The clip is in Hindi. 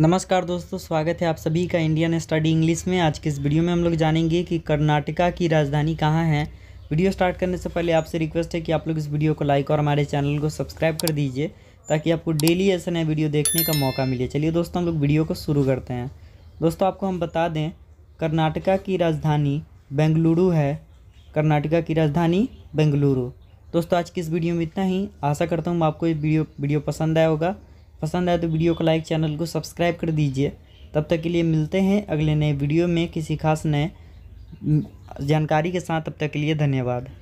नमस्कार दोस्तों स्वागत है आप सभी का इंडियन स्टडी इंग्लिश में आज के इस वीडियो में हम लोग जानेंगे कि कर्नाटका की राजधानी कहाँ है वीडियो स्टार्ट करने से पहले आपसे रिक्वेस्ट है कि आप लोग इस वीडियो को लाइक और हमारे चैनल को सब्सक्राइब कर दीजिए ताकि आपको डेली ऐसे नए वीडियो देखने का मौका मिले चलिए दोस्तों हम लोग वीडियो को शुरू करते हैं दोस्तों आपको हम बता दें कर्नाटका की राजधानी बेंगलुरु है कर्नाटका की राजधानी बेंगलुरु दोस्तों आज की इस वीडियो में इतना ही आशा करता हूँ आपको ये वीडियो वीडियो पसंद आया होगा पसंद आए तो वीडियो को लाइक चैनल को सब्सक्राइब कर दीजिए तब तक के लिए मिलते हैं अगले नए वीडियो में किसी खास नए जानकारी के साथ तब तक के लिए धन्यवाद